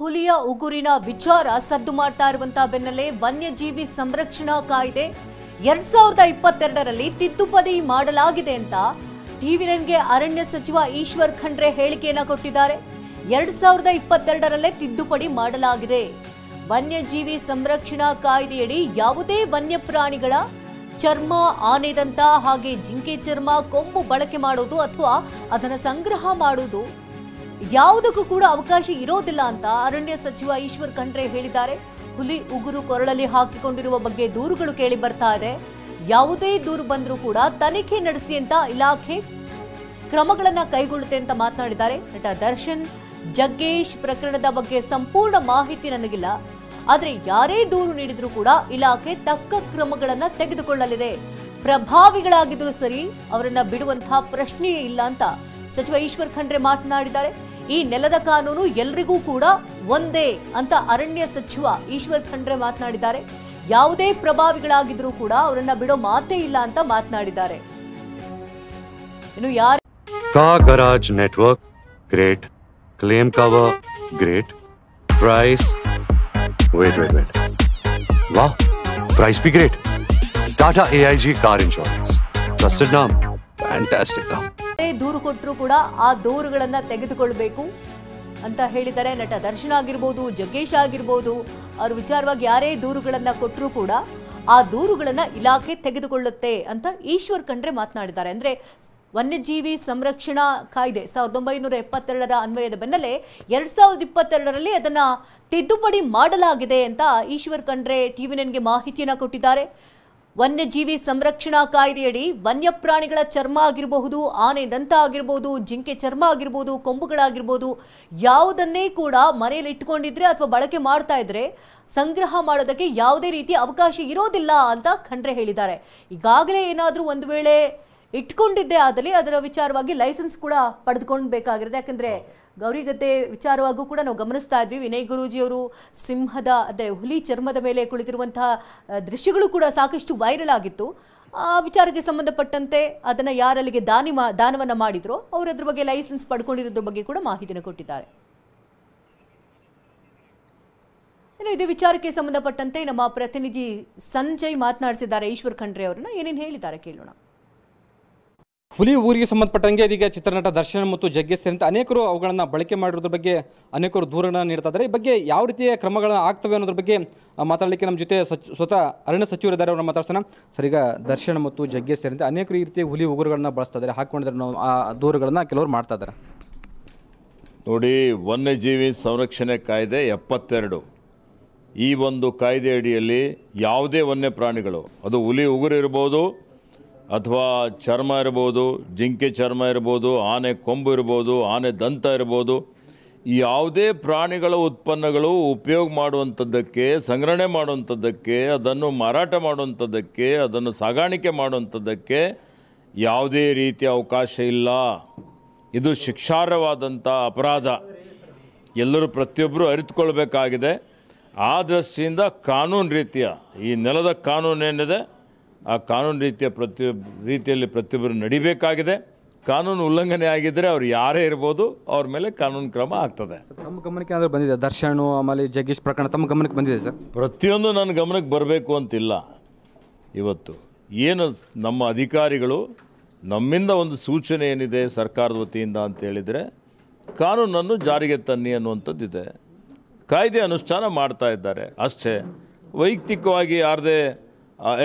ಹುಲಿಯ ಉಗುರಿನ ವಿಚಾರ ಸದ್ದು ಮಾಡ್ತಾ ಇರುವಂತಹ ಬೆನ್ನಲ್ಲೇ ವನ್ಯಜೀವಿ ಸಂರಕ್ಷಣಾ ಕಾಯ್ದೆ ಎರಡ್ ಸಾವಿರದ ಇಪ್ಪತ್ತೆರಡರಲ್ಲಿ ತಿದ್ದುಪಡಿ ಮಾಡಲಾಗಿದೆ ಅಂತ ಟಿವಿ ನನ್ಗೆ ಅರಣ್ಯ ಸಚಿವ ಈಶ್ವರ್ ಖಂಡ್ರೆ ಹೇಳಿಕೆಯನ್ನ ಕೊಟ್ಟಿದ್ದಾರೆ ಎರಡ್ ಸಾವಿರದ ಇಪ್ಪತ್ತೆರಡರಲ್ಲೇ ತಿದ್ದುಪಡಿ ಮಾಡಲಾಗಿದೆ ವನ್ಯಜೀವಿ ಸಂರಕ್ಷಣಾ ಕಾಯ್ದೆಯಡಿ ಯಾವುದೇ ವನ್ಯಪ್ರಾಣಿಗಳ ಚರ್ಮ ಆನೆದಂತ ಹಾಗೆ ಜಿಂಕೆ ಚರ್ಮ ಕೊಂಬು ಬಳಕೆ ಮಾಡೋದು ಅಥವಾ ಅದನ್ನು ಸಂಗ್ರಹ ಮಾಡೋದು ಯಾವುದಕ್ಕೂ ಕೂಡ ಅವಕಾಶ ಇರೋದಿಲ್ಲ ಅಂತ ಅರಣ್ಯ ಸಚಿವ ಈಶ್ವರ್ ಖಂಡ್ರೆ ಹೇಳಿದ್ದಾರೆ ಹುಲಿ ಉಗುರು ಕೊರಳಲ್ಲಿ ಹಾಕಿಕೊಂಡಿರುವ ಬಗ್ಗೆ ದೂರುಗಳು ಕೇಳಿ ಬರ್ತಾ ಇದೆ ಯಾವುದೇ ದೂರು ಬಂದರೂ ಕೂಡ ತನಿಖೆ ನಡೆಸಿ ಅಂತ ಇಲಾಖೆ ಕ್ರಮಗಳನ್ನು ಕೈಗೊಳ್ಳುತ್ತೆ ಅಂತ ಮಾತನಾಡಿದ್ದಾರೆ ನಟ ದರ್ಶನ್ ಜಗ್ಗೇಶ್ ಪ್ರಕರಣದ ಬಗ್ಗೆ ಸಂಪೂರ್ಣ ಮಾಹಿತಿ ನನಗಿಲ್ಲ ಆದರೆ ಯಾರೇ ದೂರು ನೀಡಿದರೂ ಕೂಡ ಇಲಾಖೆ ತಕ್ಕ ಕ್ರಮಗಳನ್ನು ತೆಗೆದುಕೊಳ್ಳಲಿದೆ ಪ್ರಭಾವಿಗಳಾಗಿದ್ದರೂ ಸರಿ ಅವರನ್ನ ಬಿಡುವಂತಹ ಪ್ರಶ್ನೆಯೇ ಇಲ್ಲ ಅಂತ ಸಚಿವ ಈಶ್ವರ್ ಖಂಡ್ರೆ ಮಾತನಾಡಿದ್ದಾರೆ ಈ ನೆಲದ ಕಾನೂನು ಎಲ್ರಿಗೂ ಕೂಡ ಒಂದೇ ಅಂತ ಅರಣ್ಯ ಸಚಿವ ಈಶ್ವರ್ ಖಂಡ್ರೆ ಮಾತನಾಡಿದ್ದಾರೆ ಯಾವುದೇ ಪ್ರಭಾವಿಗಳಾಗಿದ್ರೂ ಕೂಡ ಅವರನ್ನ ಬಿಡೋ ಮಾತೇ ಇಲ್ಲ ಅಂತ ಮಾತನಾಡಿದ್ದಾರೆ ಇನ್ನು ಯಾರು ಕಾಗರಾಜ್ network great claim cover great price wait wait ವಾಹ್ price be great Tata A I G car insurance trusted name fantastic name ದೂರು ಕೊಟ್ಟರೂ ಕೂಡ ಆ ದೂರುಗಳನ್ನ ತೆಗೆದುಕೊಳ್ಬೇಕು ಅಂತ ಹೇಳಿದ್ದಾರೆ ನಟ ದರ್ಶನ ಆಗಿರ್ಬೋದು ಜಗ್ಗೇಶ್ ಆಗಿರ್ಬೋದು ಅವ್ರ ವಿಚಾರವಾಗಿ ಯಾರೇ ದೂರುಗಳನ್ನ ಕೊಟ್ಟರು ಕೂಡ ಆ ದೂರುಗಳನ್ನ ಇಲಾಖೆ ತೆಗೆದುಕೊಳ್ಳುತ್ತೆ ಅಂತ ಈಶ್ವರ್ ಖಂಡ್ರೆ ಮಾತನಾಡಿದ್ದಾರೆ ಅಂದ್ರೆ ವನ್ಯಜೀವಿ ಸಂರಕ್ಷಣಾ ಕಾಯ್ದೆ ಸಾವಿರದ ಒಂಬೈನೂರ ಎಪ್ಪತ್ತೆರಡರ ಅನ್ವಯದ ಬೆನ್ನಲ್ಲೇ ಎರಡ್ ಸಾವಿರದ ಇಪ್ಪತ್ತೆರಡರಲ್ಲಿ ಅದನ್ನ ತಿದ್ದುಪಡಿ ಮಾಡಲಾಗಿದೆ ಅಂತ ಈಶ್ವರ್ ಖಂಡ್ರೆ ಟಿವಿ ನನ್ಗೆ ಮಾಹಿತಿಯನ್ನ ಕೊಟ್ಟಿದ್ದಾರೆ ವನ್ಯಜೀವಿ ಸಂರಕ್ಷಣಾ ಕಾಯ್ದೆಯಡಿ ವನ್ಯಪ್ರಾಣಿಗಳ ಚರ್ಮ ಆಗಿರಬಹುದು ಆನೆ ದಂತ ಆಗಿರಬಹುದು ಜಿಂಕೆ ಚರ್ಮ ಆಗಿರ್ಬೋದು ಕೊಂಬುಗಳಾಗಿರ್ಬೋದು ಯಾವುದನ್ನೇ ಕೂಡ ಮನೆಯಲ್ಲಿ ಇಟ್ಕೊಂಡಿದ್ರೆ ಅಥವಾ ಬಳಕೆ ಮಾಡ್ತಾ ಇದ್ರೆ ಸಂಗ್ರಹ ಮಾಡೋದಕ್ಕೆ ಯಾವುದೇ ರೀತಿ ಅವಕಾಶ ಇರೋದಿಲ್ಲ ಅಂತ ಖಂಡ್ರೆ ಹೇಳಿದ್ದಾರೆ ಈಗಾಗಲೇ ಏನಾದರೂ ಒಂದು ವೇಳೆ ಇಟ್ಕೊಂಡಿದ್ದೆ ಆದಲ್ಲಿ ಅದರ ವಿಚಾರವಾಗಿ ಲೈಸೆನ್ಸ್ ಕೂಡ ಪಡೆದುಕೊಳ್ಬೇಕಾಗಿರುತ್ತೆ ಯಾಕಂದ್ರೆ ಗೌರಿಗದ್ದೆ ವಿಚಾರವಾಗೂ ಕೂಡ ನಾವು ಗಮನಿಸ್ತಾ ಇದ್ವಿ ವಿನಯ್ ಗುರೂಜಿಯವರು ಸಿಂಹದ ಅಂದರೆ ಹುಲಿ ಚರ್ಮದ ಮೇಲೆ ಕುಳಿತಿರುವಂತಹ ದೃಶ್ಯಗಳು ಕೂಡ ಸಾಕಷ್ಟು ವೈರಲ್ ಆಗಿತ್ತು ಆ ವಿಚಾರಕ್ಕೆ ಸಂಬಂಧಪಟ್ಟಂತೆ ಅದನ್ನು ಯಾರಲ್ಲಿಗೆ ದಾನಿ ಮಾ ದಾನವನ್ನು ಮಾಡಿದ್ರು ಅವರು ಅದ್ರ ಬಗ್ಗೆ ಲೈಸೆನ್ಸ್ ಪಡ್ಕೊಂಡಿರೋದ್ರ ಬಗ್ಗೆ ಕೂಡ ಮಾಹಿತಿಯನ್ನು ಕೊಟ್ಟಿದ್ದಾರೆ ಇನ್ನು ಇದೇ ವಿಚಾರಕ್ಕೆ ಸಂಬಂಧಪಟ್ಟಂತೆ ನಮ್ಮ ಪ್ರತಿನಿಧಿ ಸಂಜಯ್ ಮಾತನಾಡಿಸಿದ್ದಾರೆ ಈಶ್ವರ್ ಖಂಡ್ರೆ ಅವರನ್ನ ಏನೇನು ಹೇಳಿದ್ದಾರೆ ಕೇಳೋಣ ಹುಲಿ ಊರಿಗೆ ಸಂಬಂಧಪಟ್ಟಂಗೆ ಇದೀಗ ಚಿತ್ರನಟ ದರ್ಶನ್ ಮತ್ತು ಜಗ್ಗೇಶ್ ಸೇರಿದಂತೆ ಅನೇಕರು ಅವುಗಳನ್ನು ಬಳಕೆ ಮಾಡಿರೋದ್ರ ಬಗ್ಗೆ ಅನೇಕರು ದೂರನ ನೀಡ್ತಾ ಇದ್ದಾರೆ ಈ ಬಗ್ಗೆ ಯಾವ ರೀತಿಯ ಕ್ರಮಗಳನ್ನು ಆಗ್ತವೆ ಅನ್ನೋದ್ರ ಬಗ್ಗೆ ಮಾತಾಡಲಿಕ್ಕೆ ನಮ್ಮ ಜೊತೆ ಸ್ವತಃ ಅರಣ್ಯ ಸಚಿವರಿದ್ದಾರೆ ಅವರನ್ನು ಮಾತಾಡ್ಸೋಣ ಸರ್ ಈಗ ದರ್ಶನ್ ಮತ್ತು ಜಗ್ಗೇಶ್ ಸೇರಿದಂತೆ ಅನೇಕರು ಈ ರೀತಿಯ ಹುಲಿ ಉಗುರುಗಳನ್ನು ಬಳಸ್ತಾ ಇದ್ದಾರೆ ನಾವು ಆ ದೂರುಗಳನ್ನು ಕೆಲವರು ಮಾಡ್ತಾ ಇದ್ದಾರೆ ನೋಡಿ ವನ್ಯಜೀವಿ ಸಂರಕ್ಷಣೆ ಕಾಯ್ದೆ ಎಪ್ಪತ್ತೆರಡು ಈ ಒಂದು ಕಾಯ್ದೆ ಅಡಿಯಲ್ಲಿ ಯಾವುದೇ ವನ್ಯ ಪ್ರಾಣಿಗಳು ಅದು ಹುಲಿ ಉಗುರು ಇರ್ಬೋದು ಅಥವಾ ಚರ್ಮ ಇರ್ಬೋದು ಜಿಂಕೆ ಚರ್ಮ ಇರ್ಬೋದು ಆನೆ ಕೊಂಬು ಇರ್ಬೋದು ಆನೆ ದಂತ ಇರ್ಬೋದು ಯಾವುದೇ ಪ್ರಾಣಿಗಳ ಉತ್ಪನ್ನಗಳು ಉಪಯೋಗ ಮಾಡುವಂಥದ್ದಕ್ಕೆ ಸಂಗ್ರಹಣೆ ಮಾಡುವಂಥದ್ದಕ್ಕೆ ಅದನ್ನು ಮಾರಾಟ ಮಾಡುವಂಥದ್ದಕ್ಕೆ ಅದನ್ನು ಸಾಗಾಣಿಕೆ ಮಾಡುವಂಥದ್ದಕ್ಕೆ ಯಾವುದೇ ರೀತಿಯ ಅವಕಾಶ ಇಲ್ಲ ಇದು ಶಿಕ್ಷಾರ್ಹವಾದಂಥ ಅಪರಾಧ ಎಲ್ಲರೂ ಪ್ರತಿಯೊಬ್ಬರು ಅರಿತುಕೊಳ್ಬೇಕಾಗಿದೆ ಆ ದೃಷ್ಟಿಯಿಂದ ಕಾನೂನು ರೀತಿಯ ಈ ನೆಲದ ಕಾನೂನೇನಿದೆ ಆ ಕಾನೂನು ರೀತಿಯ ಪ್ರತಿ ರೀತಿಯಲ್ಲಿ ಪ್ರತಿಯೊಬ್ಬರು ನಡಿಬೇಕಾಗಿದೆ ಕಾನೂನು ಉಲ್ಲಂಘನೆ ಆಗಿದ್ದರೆ ಅವ್ರು ಯಾರೇ ಇರ್ಬೋದು ಅವ್ರ ಮೇಲೆ ಕಾನೂನು ಕ್ರಮ ಆಗ್ತದೆ ತಮ್ಮ ಗಮನಕ್ಕೆ ಆದರೆ ಬಂದಿದೆ ದರ್ಶನ್ ಆಮೇಲೆ ಜಗ್ಗೀಶ್ ಪ್ರಕರಣ ತಮ್ಮ ಗಮನಕ್ಕೆ ಬಂದಿದೆ ಸರ್ ಪ್ರತಿಯೊಂದು ನನ್ನ ಗಮನಕ್ಕೆ ಬರಬೇಕು ಅಂತಿಲ್ಲ ಇವತ್ತು ಏನು ನಮ್ಮ ಅಧಿಕಾರಿಗಳು ನಮ್ಮಿಂದ ಒಂದು ಸೂಚನೆ ಏನಿದೆ ಸರ್ಕಾರದ ವತಿಯಿಂದ ಅಂತ ಹೇಳಿದರೆ ಕಾನೂನನ್ನು ಜಾರಿಗೆ ತನ್ನಿ ಅನ್ನುವಂಥದ್ದಿದೆ ಕಾಯ್ದೆ ಅನುಷ್ಠಾನ ಮಾಡ್ತಾ ಇದ್ದಾರೆ ಅಷ್ಟೇ ವೈಯಕ್ತಿಕವಾಗಿ ಯಾರದೇ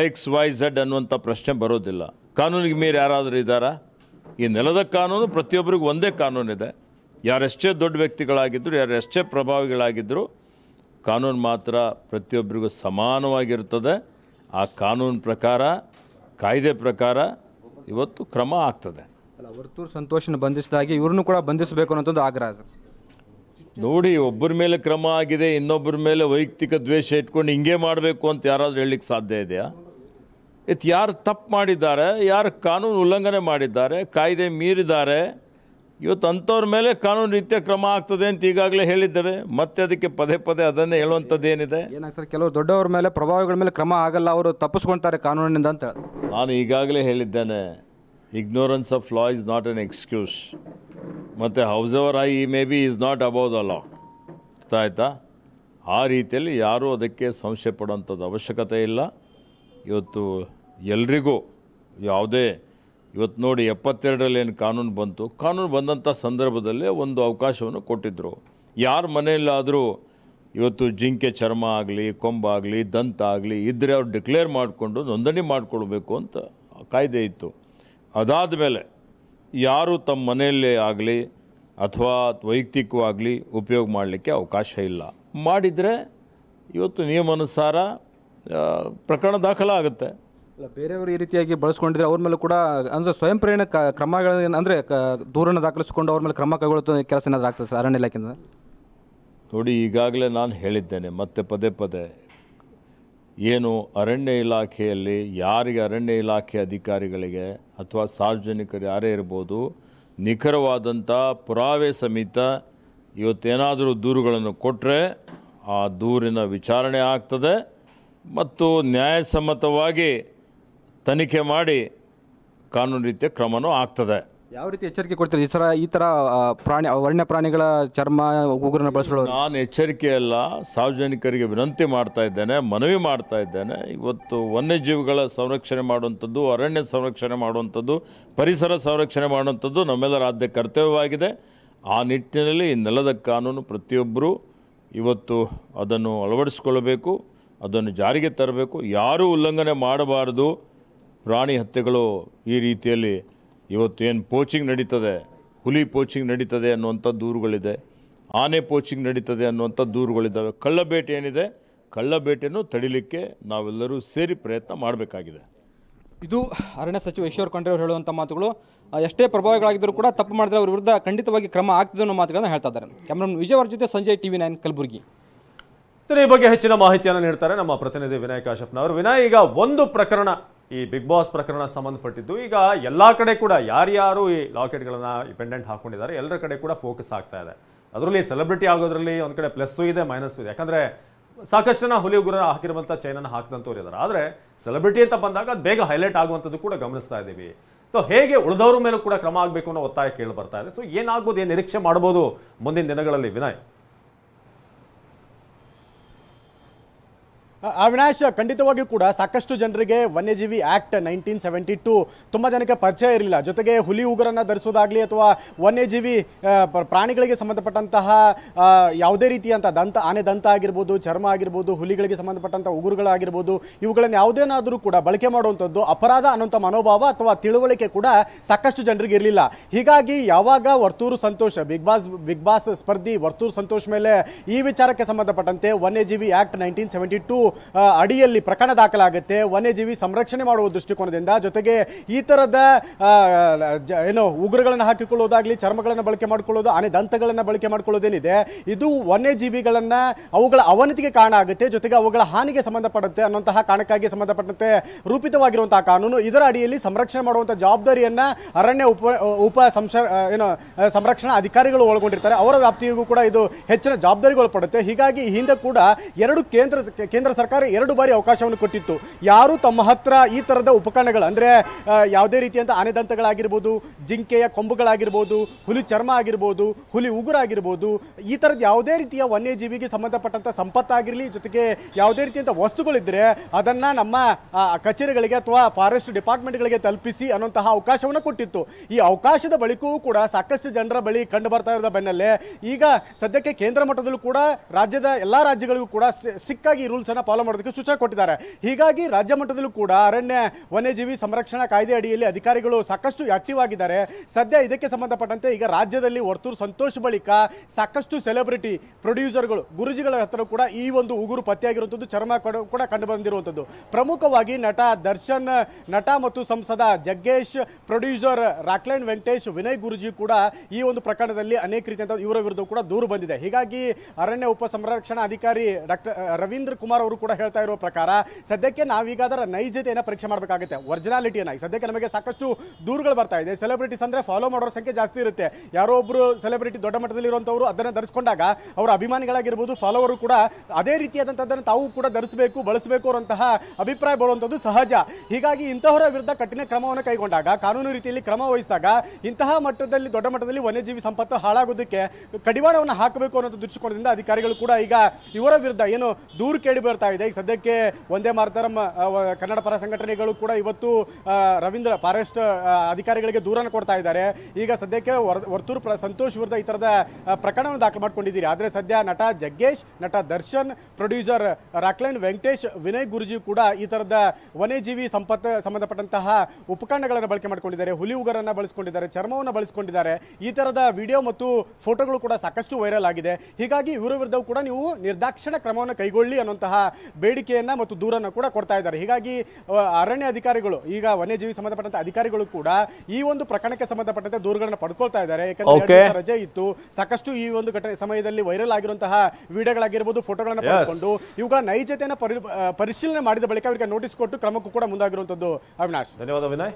ಎಕ್ಸ್ ವೈ ಝಡ್ ಅನ್ನುವಂಥ ಪ್ರಶ್ನೆ ಬರೋದಿಲ್ಲ ಕಾನೂನಿಗೆ ಮೀರಿ ಯಾರಾದರೂ ಇದ್ದಾರಾ ಈ ನೆಲದ ಕಾನೂನು ಪ್ರತಿಯೊಬ್ಬರಿಗೂ ಒಂದೇ ಕಾನೂನಿದೆ ಯಾರೆಷ್ಟೇ ದೊಡ್ಡ ವ್ಯಕ್ತಿಗಳಾಗಿದ್ದರು ಯಾರೆಷ್ಟೇ ಪ್ರಭಾವಿಗಳಾಗಿದ್ದರೂ ಕಾನೂನು ಮಾತ್ರ ಪ್ರತಿಯೊಬ್ಬರಿಗೂ ಸಮಾನವಾಗಿರ್ತದೆ ಆ ಕಾನೂನು ಪ್ರಕಾರ ಕಾಯ್ದೆ ಪ್ರಕಾರ ಇವತ್ತು ಕ್ರಮ ಆಗ್ತದೆ ಅಲ್ಲ ವರ್ತೂರು ಸಂತೋಷನ ಬಂಧಿಸಿದಾಗಿ ಇವ್ರನ್ನೂ ಕೂಡ ಬಂಧಿಸಬೇಕು ಅನ್ನೋದೊಂದು ಆಗ್ರಹ ನೋಡಿ ಒಬ್ಬರ ಮೇಲೆ ಕ್ರಮ ಆಗಿದೆ ಇನ್ನೊಬ್ಬರ ಮೇಲೆ ವೈಯಕ್ತಿಕ ದ್ವೇಷ ಇಟ್ಕೊಂಡು ಹಿಂಗೆ ಮಾಡಬೇಕು ಅಂತ ಯಾರಾದರೂ ಹೇಳಲಿಕ್ಕೆ ಸಾಧ್ಯ ಇದೆಯಾ ಇತ್ತು ಯಾರು ತಪ್ಪು ಮಾಡಿದ್ದಾರೆ ಯಾರು ಕಾನೂನು ಉಲ್ಲಂಘನೆ ಮಾಡಿದ್ದಾರೆ ಕಾಯ್ದೆ ಮೀರಿದ್ದಾರೆ ಇವತ್ತು ಅಂಥವ್ರ ಮೇಲೆ ಕಾನೂನು ರೀತಿಯ ಕ್ರಮ ಆಗ್ತದೆ ಅಂತ ಈಗಾಗಲೇ ಹೇಳಿದ್ದೇವೆ ಮತ್ತೆ ಅದಕ್ಕೆ ಪದೇ ಪದೇ ಅದನ್ನೇ ಹೇಳುವಂಥದ್ದು ಏನಿದೆ ಸರ್ ಕೆಲವು ದೊಡ್ಡವ್ರ ಮೇಲೆ ಪ್ರಭಾವಿಗಳ ಮೇಲೆ ಕ್ರಮ ಆಗಲ್ಲ ಅವರು ತಪ್ಪಿಸ್ಕೊಳ್ತಾರೆ ಕಾನೂನಿನಿಂದ ಅಂತ ನಾನು ಈಗಾಗಲೇ ಹೇಳಿದ್ದೇನೆ ignorance of law is not an excuse ಮತ್ತು howsoever I may be is not above the law ಅರ್ಥ ಆ ರೀತಿಯಲ್ಲಿ ಯಾರೂ ಅದಕ್ಕೆ ಸಂಶಯ ಪಡೋಂಥದ್ದು ಅವಶ್ಯಕತೆ ಇಲ್ಲ ಇವತ್ತು ಎಲ್ರಿಗೂ ಯಾವುದೇ ಇವತ್ತು ನೋಡಿ ಎಪ್ಪತ್ತೆರಡರಲ್ಲಿ ಏನು ಕಾನೂನು ಬಂತು ಕಾನೂನು ಬಂದಂಥ ಸಂದರ್ಭದಲ್ಲೇ ಒಂದು ಅವಕಾಶವನ್ನು ಕೊಟ್ಟಿದ್ದರು ಯಾರ ಮನೆಯಲ್ಲಾದರೂ ಇವತ್ತು ಜಿಂಕೆ ಚರ್ಮ ಆಗಲಿ ಕೊಂಬಾಗಲಿ ದಂತ ಆಗಲಿ ಇದ್ದರೆ ಅವ್ರು ಡಿಕ್ಲೇರ್ ಮಾಡಿಕೊಂಡು ನೋಂದಣಿ ಮಾಡಿಕೊಳ್ಬೇಕು ಅಂತ ಕಾಯ್ದೆ ಇತ್ತು ಅದಾದ ಮೇಲೆ ಯಾರು ತಮ್ಮ ಮನೆಯಲ್ಲೇ ಆಗಲಿ ಅಥವಾ ವೈಯಕ್ತಿಕವಾಗಲಿ ಉಪಯೋಗ ಮಾಡಲಿಕ್ಕೆ ಅವಕಾಶ ಇಲ್ಲ ಮಾಡಿದರೆ ಇವತ್ತು ನಿಯಮಾನುಸಾರ ಪ್ರಕರಣ ದಾಖಲಾಗುತ್ತೆ ಅಲ್ಲ ಬೇರೆಯವರು ಈ ರೀತಿಯಾಗಿ ಬಳಸ್ಕೊಂಡಿದ್ರೆ ಅವ್ರ ಮೇಲೆ ಕೂಡ ಅಂದರೆ ಸ್ವಯಂ ಪ್ರೇರಣೆ ಕ ಕ್ರಮಗಳೇನು ಅಂದರೆ ಕ ದೂರನ್ನು ದಾಖಲಿಸಿಕೊಂಡು ಅವ್ರ ಮೇಲೆ ಕ್ರಮ ಕೈಗೊಳ್ಳುತ್ತೆ ಕೆಲಸ ಏನಾದರೂ ಆಗ್ತದೆ ಸರ್ ಅರಣ್ಯ ಇಲಾಖೆಯಿಂದ ನೋಡಿ ಈಗಾಗಲೇ ನಾನು ಹೇಳಿದ್ದೇನೆ ಮತ್ತೆ ಪದೇ ಪದೇ ಏನು ಅರಣ್ಯ ಇಲಾಖೆಯಲ್ಲಿ ಯಾರಿಗೆ ಅರಣ್ಯ ಇಲಾಖೆ ಅಧಿಕಾರಿಗಳಿಗೆ ಅಥವಾ ಸಾರ್ವಜನಿಕರು ಯಾರೇ ಇರ್ಬೋದು ನಿಖರವಾದಂಥ ಪುರಾವೆ ಸಮೇತ ಇವತ್ತೇನಾದರೂ ದೂರುಗಳನ್ನು ಕೊಟ್ಟರೆ ಆ ದೂರಿನ ವಿಚಾರಣೆ ಆಗ್ತದೆ ಮತ್ತು ನ್ಯಾಯಸಮ್ಮತವಾಗಿ ತನಿಖೆ ಮಾಡಿ ಕಾನೂನು ರೀತಿಯ ಕ್ರಮವೂ ಆಗ್ತದೆ ಯಾವ ರೀತಿ ಎಚ್ಚರಿಕೆ ಕೊಡ್ತೀರಿ ಈ ಥರ ಈ ಥರ ಪ್ರಾಣಿ ವರ್ಣ ಪ್ರಾಣಿಗಳ ಚರ್ಮ ಉಗುರನ್ನು ಬಳಸಿಕೊಳ್ಳೋದು ನಾನು ಅಲ್ಲ ಸಾರ್ವಜನಿಕರಿಗೆ ವಿನಂತಿ ಮಾಡ್ತಾ ಇದ್ದೇನೆ ಮನವಿ ಮಾಡ್ತಾ ಇದ್ದೇನೆ ಇವತ್ತು ವನ್ಯಜೀವಿಗಳ ಸಂರಕ್ಷಣೆ ಮಾಡುವಂಥದ್ದು ಅರಣ್ಯ ಸಂರಕ್ಷಣೆ ಮಾಡುವಂಥದ್ದು ಪರಿಸರ ಸಂರಕ್ಷಣೆ ಮಾಡುವಂಥದ್ದು ನಮ್ಮೆಲ್ಲರ ಆದ್ಯ ಕರ್ತವ್ಯವಾಗಿದೆ ಆ ನಿಟ್ಟಿನಲ್ಲಿ ನೆಲದ ಕಾನೂನು ಪ್ರತಿಯೊಬ್ಬರೂ ಇವತ್ತು ಅದನ್ನು ಅಳವಡಿಸ್ಕೊಳ್ಬೇಕು ಅದನ್ನು ಜಾರಿಗೆ ತರಬೇಕು ಯಾರೂ ಉಲ್ಲಂಘನೆ ಮಾಡಬಾರದು ಪ್ರಾಣಿ ಹತ್ಯೆಗಳು ಈ ರೀತಿಯಲ್ಲಿ ಇವತ್ತು ಏನು ಪೋಚಿಂಗ್ ನಡೀತದೆ ಹುಲಿ ಪೋಚಿಂಗ್ ನಡೀತದೆ ಅನ್ನುವಂಥ ದೂರುಗಳಿದೆ ಆನೆ ಪೋಚಿಂಗ್ ನಡೀತದೆ ಅನ್ನುವಂಥ ದೂರುಗಳಿದ್ದಾವೆ ಕಳ್ಳಬೇಟೆ ಏನಿದೆ ಕಳ್ಳಬೇಟೆಯನ್ನು ತಡಿಲಿಕ್ಕೆ ನಾವೆಲ್ಲರೂ ಸೇರಿ ಪ್ರಯತ್ನ ಮಾಡಬೇಕಾಗಿದೆ ಇದು ಅರಣ್ಯ ಸಚಿವ ಈಶ್ವರ್ ಖಂಡ್ರೆ ಅವರು ಹೇಳುವಂಥ ಮಾತುಗಳು ಎಷ್ಟೇ ಪ್ರಭಾವಗಳಾಗಿದ್ದರೂ ಕೂಡ ತಪ್ಪು ಮಾಡಿದರೆ ಅವ್ರ ವಿರುದ್ಧ ಖಂಡಿತವಾಗಿ ಕ್ರಮ ಆಗ್ತದೆ ಅನ್ನೋ ಮಾತುಗಳನ್ನು ಹೇಳ್ತಾ ಇದ್ದಾರೆ ಕ್ಯಾಮ್ರಾನ್ ವಿಜಯ್ ಅವರ ಜೊತೆ Sanjay TV nine Kalaburagi sir ಈ ಬಗ್ಗೆ ಹೆಚ್ಚಿನ ಮಾಹಿತಿಯನ್ನು ನೀಡ್ತಾರೆ ನಮ್ಮ ಪ್ರತಿನಿಧಿ ವಿನಯ್ ಕಾಶಪ್ಪನವರು ವಿನಾಯ್ ಈಗ ಒಂದು ಪ್ರಕರಣ ಈ ಬಿಗ್ ಬಾಸ್ ಪ್ರಕರಣ ಸಂಬಂಧಪಟ್ಟಿದ್ದು ಈಗ ಎಲ್ಲ ಕಡೆ ಕೂಡ ಯಾರ್ಯಾರು ಈ ಲಾಕೆಟ್ಗಳನ್ನು ಪೆಂಡೆಂಟ್ ಹಾಕ್ಕೊಂಡಿದ್ದಾರೆ ಎಲ್ಲರ ಕಡೆ ಕೂಡ ಫೋಕಸ್ ಆಗ್ತಾ ಇದೆ ಅದರಲ್ಲಿ ಸೆಲೆಬ್ರಿಟಿ ಆಗೋದ್ರಲ್ಲಿ ಒಂದು ಕಡೆ ಪ್ಲಸ್ಸು ಇದೆ ಮೈನಸ್ಸು ಇದೆ ಯಾಕಂದರೆ ಸಾಕಷ್ಟು ಜನ ಹುಲಿಗುರ ಹಾಕಿರುವಂಥ ಚೈನನ್ನು ಹಾಕಿದಂಥವ್ರು ಇದ್ದಾರೆ ಆದರೆ ಸೆಲೆಬ್ರಿಟಿ ಅಂತ ಬಂದಾಗ ಅದು ಬೇಗ ಹೈಲೈಟ್ ಆಗುವಂಥದ್ದು ಕೂಡ ಗಮನಿಸ್ತಾ ಇದ್ದೀವಿ ಸೊ ಹೇಗೆ ಉಳಿದವ್ರ ಮೇಲೂ ಕೂಡ ಕ್ರಮ ಆಗಬೇಕು ಅನ್ನೋ ಒತ್ತಾಯ ಕೇಳಿ ಬರ್ತಾ ಇದೆ ಸೊ ಏನಾಗ್ಬೋದು ಏನು ನಿರೀಕ್ಷೆ ಮಾಡ್ಬೋದು ಮುಂದಿನ ದಿನಗಳಲ್ಲಿ ವಿನಯ್ ಅವಿನಾಶ್ ಖಂಡಿತವಾಗಿಯೂ ಕೂಡ ಸಾಕಷ್ಟು ಜನರಿಗೆ ವನ್ಯಜೀವಿ ಆ್ಯಕ್ಟ್ ನೈನ್ಟೀನ್ ಸೆವೆಂಟಿ ಟು ತುಂಬ ಜನಕ್ಕೆ ಪರಿಚಯ ಇರಲಿಲ್ಲ ಜೊತೆಗೆ ಹುಲಿ ಉಗುರನ್ನು ಧರಿಸೋದಾಗಲಿ ಅಥವಾ ವನ್ಯಜೀವಿ ಪ್ರಾಣಿಗಳಿಗೆ ಸಂಬಂಧಪಟ್ಟಂತಹ ಯಾವುದೇ ರೀತಿಯಂಥ ದಂತ ಆನೆ ದಂತ ಆಗಿರ್ಬೋದು ಚರ್ಮ ಆಗಿರ್ಬೋದು ಹುಲಿಗಳಿಗೆ ಸಂಬಂಧಪಟ್ಟಂಥ ಉಗುರುಗಳಾಗಿರ್ಬೋದು ಇವುಗಳನ್ನು ಯಾವುದೇನಾದರೂ ಕೂಡ ಬಳಕೆ ಮಾಡುವಂಥದ್ದು ಅಪರಾಧ ಅನ್ನೋಂಥ ಮನೋಭಾವ ಅಥವಾ ತಿಳುವಳಿಕೆ ಕೂಡ ಸಾಕಷ್ಟು ಜನರಿಗೆ ಇರಲಿಲ್ಲ ಹೀಗಾಗಿ ಯಾವಾಗ Varthur Santosh Bigg Boss Bigg Boss ಸ್ಪರ್ಧಿ ವರ್ತೂರು ಸಂತೋಷ್ ಮೇಲೆ ಈ ವಿಚಾರಕ್ಕೆ ಸಂಬಂಧಪಟ್ಟಂತೆ ವನ್ಯಜೀವಿ ಆ್ಯಕ್ಟ್ ನೈನ್ಟೀನ್ ಸೆವೆಂಟಿ ಟು ಅಡಿಯಲ್ಲಿ ಪ್ರಕರಣ ದಾಖಲಾಗುತ್ತೆ ವನ್ಯಜೀವಿ ಸಂರಕ್ಷಣೆ ಮಾಡುವ ದೃಷ್ಟಿಕೋನದಿಂದ ಜೊತೆಗೆ ಈ ತರದ ಏನು ಉಗ್ರಗಳನ್ನು ಹಾಕಿಕೊಳ್ಳೋದಾಗಲಿ ಚರ್ಮಗಳನ್ನು ಬಳಕೆ ಮಾಡಿಕೊಳ್ಳೋದು ಆನೆ ದಂತಗಳನ್ನು ಬಳಕೆ ಮಾಡಿಕೊಳ್ಳೋದೇನಿದೆ ಇದು ವನ್ಯಜೀವಿಗಳನ್ನು ಅವುಗಳ ಅವನತಿಗೆ ಕಾರಣ ಆಗುತ್ತೆ ಜೊತೆಗೆ ಅವುಗಳ ಹಾನಿಗೆ ಸಂಬಂಧಪಡುತ್ತೆ ಅನ್ನುವಂತಹ ಕಾರಣಕ್ಕಾಗಿ ಸಂಬಂಧಪಟ್ಟಂತೆ ರೂಪಿತವಾಗಿರುವಂತಹ ಕಾನೂನು ಇದರ ಅಡಿಯಲ್ಲಿ ಸಂರಕ್ಷಣೆ ಮಾಡುವಂತಹ ಜವಾಬ್ದಾರಿಯನ್ನು ಅರಣ್ಯ ಉಪ ಉಪ ಸಂಶ ಏನು ಸಂರಕ್ಷಣಾ ಅಧಿಕಾರಿಗಳು ಒಳಗೊಂಡಿರ್ತಾರೆ ಅವರ ವ್ಯಾಪ್ತಿಗೂ ಕೂಡ ಇದು ಹೆಚ್ಚಿನ ಜವಾಬ್ದಾರಿಗಳು ಪಡುತ್ತೆ ಹೀಗಾಗಿ ಹಿಂದೆ ಕೂಡ ಎರಡು ಕೇಂದ್ರ ಕೇಂದ್ರ ಸರ್ಕಾರ ಎರಡು ಬಾರಿ ಅವಕಾಶವನ್ನು ಕೊಟ್ಟಿತ್ತು ಯಾರು ತಮ್ಮ ಹತ್ರ ಈ ತರದ ಉಪಕರಣಗಳು ಅಂದರೆ ಯಾವುದೇ ರೀತಿಯಂಥ ಆನೆದಂತಗಳಾಗಿರ್ಬೋದು ಜಿಂಕೆಯ ಕೊಂಬುಗಳಾಗಿರ್ಬೋದು ಹುಲಿ ಚರ್ಮ ಆಗಿರ್ಬೋದು ಹುಲಿ ಉಗುರಾಗಿರ್ಬೋದು ಈ ತರದ ಯಾವುದೇ ರೀತಿಯ ವನ್ಯಜೀವಿಗೆ ಸಂಬಂಧಪಟ್ಟಂಥ ಸಂಪತ್ತಾಗಿರಲಿ ಜೊತೆಗೆ ಯಾವುದೇ ರೀತಿಯಂಥ ವಸ್ತುಗಳಿದ್ರೆ ಅದನ್ನು ನಮ್ಮ ಕಚೇರಿಗಳಿಗೆ ಅಥವಾ ಫಾರೆಸ್ಟ್ ಡಿಪಾರ್ಟ್ಮೆಂಟ್ಗಳಿಗೆ ತಲುಪಿಸಿ ಅನ್ನೋಂತಹ ಅವಕಾಶವನ್ನು ಕೊಟ್ಟಿತ್ತು ಈ ಅವಕಾಶದ ಬಳಿಕವೂ ಕೂಡ ಸಾಕಷ್ಟು ಜನರ ಬಳಿ ಕಂಡು ಬರ್ತಾ ಇರೋದ ಬೆನ್ನಲ್ಲೇ ಈಗ ಸದ್ಯಕ್ಕೆ ಕೇಂದ್ರ ಮಟ್ಟದಲ್ಲೂ ಕೂಡ ರಾಜ್ಯದ ಎಲ್ಲ ರಾಜ್ಯಗಳಿಗೂ ಕೂಡ ಸಿಕ್ಕಾಗಿ ರೂಲ್ಸನ್ನು ಫಾಲೋ ಮಾಡೋದಕ್ಕೆ ಸೂಚನೆ ಕೊಟ್ಟಿದ್ದಾರೆ ಹೀಗಾಗಿ ರಾಜ್ಯ ಮಟ್ಟದಲ್ಲೂ ಕೂಡ ಅರಣ್ಯ ವನ್ಯಜೀವಿ ಸಂರಕ್ಷಣಾ ಕಾಯ್ದೆ ಅಡಿಯಲ್ಲಿ ಅಧಿಕಾರಿಗಳು ಸಾಕಷ್ಟು ಆಕ್ಟಿವ್ ಆಗಿದ್ದಾರೆ ಸದ್ಯ ಇದಕ್ಕೆ ಸಂಬಂಧಪಟ್ಟಂತೆ ಈಗ ರಾಜ್ಯದಲ್ಲಿ ವರ್ತೂರು ಸಂತೋಷ್ ಬಳಿಕ ಸಾಕಷ್ಟು ಸೆಲೆಬ್ರಿಟಿ ಪ್ರೊಡ್ಯೂಸರ್ಗಳು ಗುರುಜಿಗಳ ಹತ್ರ ಕೂಡ ಈ ಒಂದು ಉಗುರು ಪತ್ತೆಯಾಗಿರುವಂಥದ್ದು ಚರ್ಮ ಕೂಡ ಕಂಡು ಬಂದಿರುವಂಥದ್ದು ಪ್ರಮುಖವಾಗಿ ನಟ ದರ್ಶನ್ ನಟ ಮತ್ತು ಸಂಸದ ಜಗ್ಗೇಶ್ ಪ್ರೊಡ್ಯೂಸರ್ ರಾಕ್ಲೈನ್ ವೆಂಕಟೇಶ್ ವಿನಯ್ ಗುರುಜಿ ಕೂಡ ಈ ಒಂದು ಪ್ರಕರಣದಲ್ಲಿ ಅನೇಕ ರೀತಿಯಂಥ ಇವರ ವಿರುದ್ಧ ಕೂಡ ದೂರು ಬಂದಿದೆ ಹೀಗಾಗಿ ಅರಣ್ಯ ಉಪ ಸಂರಕ್ಷಣಾ ಅಧಿಕಾರಿ ಡಾಕ್ಟರ್ ರವೀಂದ್ರ ಕುಮಾರ್ ಅವರು ಅವರು ಕೂಡ ಹೇಳ್ತಾ ಇರೋ ಪ್ರಕಾರ ಸದ್ಯಕ್ಕೆ ನಾವೀಗ ಅದರ ನೈಜತೆಯನ್ನು ಪರೀಕ್ಷೆ ಮಾಡಬೇಕಾಗುತ್ತೆ ಒರಿಜಿನಾಲಿಟಿಯನ್ನು ಸದ್ಯಕ್ಕೆ ನಮಗೆ ಸಾಕಷ್ಟು ದೂರುಗಳು ಬರ್ತಾ ಇದೆ ಸೆಲೆಬ್ರಿಟೀಸ್ ಅಂದರೆ ಫಾಲೋ ಮಾಡೋರ ಸಂಖ್ಯೆ ಜಾಸ್ತಿ ಇರುತ್ತೆ ಯಾರೋ ಒಬ್ಬರು ಸೆಲೆಬ್ರಿಟಿ ದೊಡ್ಡ ಮಟ್ಟದಲ್ಲಿರುವಂಥವ್ರು ಅದನ್ನು ಧರಿಸ್ಕೊಂಡಾಗ ಅವರ ಅಭಿಮಾನಿಗಳಾಗಿರ್ಬೋದು ಫಾಲೋವರು ಕೂಡ ಅದೇ ರೀತಿಯಾದಂಥದ್ದನ್ನು ತಾವು ಕೂಡ ಧರಿಸಬೇಕು ಬಳಸಬೇಕು ಅನ್ನೋಂತಹ ಅಭಿಪ್ರಾಯ ಬರುವಂಥದ್ದು ಸಹಜ ಹೀಗಾಗಿ ಇಂತಹವರ ವಿರುದ್ಧ ಕಠಿಣ ಕ್ರಮವನ್ನು ಕೈಗೊಂಡಾಗ ಕಾನೂನು ರೀತಿಯಲ್ಲಿ ಕ್ರಮ ವಹಿಸಿದಾಗ ಇಂತಹ ಮಟ್ಟದಲ್ಲಿ ದೊಡ್ಡ ಮಟ್ಟದಲ್ಲಿ ವನ್ಯಜೀವಿ ಸಂಪತ್ತು ಹಾಳಾಗೋದಕ್ಕೆ ಕಡಿವಾಣವನ್ನು ಹಾಕಬೇಕು ಅನ್ನೋದು ದೃಷ್ಟಿಕೋನದಿಂದ ಅಧಿಕಾರಿಗಳು ಕೂಡ ಈಗ ಇವರ ವಿರುದ್ಧ ಏನು ದೂರು ಕೇಳಿ ಇದೆ ಈಗ ಸದ್ಯಕ್ಕೆ ಒಂದೇ ಮಾರ್ತಾರಂ ಕನ್ನಡ ಪರ ಸಂಘಟನೆಗಳು ಕೂಡ ಇವತ್ತು ರವೀಂದ್ರ ಫಾರೆಸ್ಟ್ ಅಧಿಕಾರಿಗಳಿಗೆ ದೂರನ್ನು ಕೊಡ್ತಾ ಇದ್ದಾರೆ ಈಗ ಸದ್ಯಕ್ಕೆ ವರ್ತೂರು ಸಂತೋಷ್ ವಿರುದ್ಧ ಈ ತರದ ಪ್ರಕರಣವನ್ನು ದಾಖಲು ಮಾಡ್ಕೊಂಡಿದ್ದೀರಿ ಆದರೆ ಸದ್ಯ ನಟ ಜಗ್ಗೇಶ್ ನಟ ದರ್ಶನ್ ಪ್ರೊಡ್ಯೂಸರ್ ರಾಕ್ಲೈನ್ ವೆಂಕಟೇಶ್ ವಿನಯ್ ಗುರುಜಿ ಕೂಡ ಈ ಥರದ ವನ್ಯಜೀವಿ ಸಂಪತ್ ಸಂಬಂಧಪಟ್ಟಂತಹ ಉಪಕರಣಗಳನ್ನು ಬಳಕೆ ಮಾಡಿಕೊಂಡಿದ್ದಾರೆ ಹುಲಿ ಉಗರನ್ನು ಬಳಸಿಕೊಂಡಿದ್ದಾರೆ ಚರ್ಮವನ್ನು ಬಳಸಿಕೊಂಡಿದ್ದಾರೆ ಈ ಥರದ ವಿಡಿಯೋ ಮತ್ತು ಫೋಟೋಗಳು ಕೂಡ ಸಾಕಷ್ಟು ವೈರಲ್ ಆಗಿದೆ ಹೀಗಾಗಿ ಇವರ ವಿರುದ್ಧವೂ ಕೂಡ ನೀವು ನಿರ್ದಾಕ್ಷಿಣ ಕ್ರಮವನ್ನು ಕೈಗೊಳ್ಳಿ ಅನ್ನುವಂತಹ ಬೇಡಿಕೆಯನ್ನ ಮತ್ತು ದೂರನ್ನು ಕೂಡ ಕೊಡ್ತಾ ಇದ್ದಾರೆ ಹೀಗಾಗಿ ಅರಣ್ಯ ಅಧಿಕಾರಿಗಳು ಈಗ ವನ್ಯಜೀವಿ ಸಂಬಂಧಪಟ್ಟಂತೆ ಅಧಿಕಾರಿಗಳು ಕೂಡ ಈ ಒಂದು ಪ್ರಕರಣಕ್ಕೆ ಸಂಬಂಧಪಟ್ಟಂತೆ ದೂರುಗಳನ್ನು ಪಡ್ಕೊಳ್ತಾ ಇದ್ದಾರೆ ಯಾಕಂದ್ರೆ ರಜೆ ಇತ್ತು ಸಾಕಷ್ಟು ಈ ಒಂದು ಘಟನೆ ಸಮಯದಲ್ಲಿ ವೈರಲ್ ಆಗಿರುವಂತಹ ವಿಡಿಯೋಗಳಾಗಿರ್ಬೋದು ಫೋಟೋಗಳನ್ನು ಪಡ್ಕೊಂಡು ಇವುಗಳ ನೈಜತೆಯನ್ನು ಪರಿಶೀಲನೆ ಮಾಡಿದ ಬಳಿಕ ಅವರಿಗೆ ನೋಟಿಸ್ ಕೊಟ್ಟು ಕ್ರಮಕ್ಕೂ ಕೂಡ ಮುಂದಾಗಿರುವಂತದ್ದು ಅವಿನಾಶ್ ಧನ್ಯವಾದ ವಿನಯ್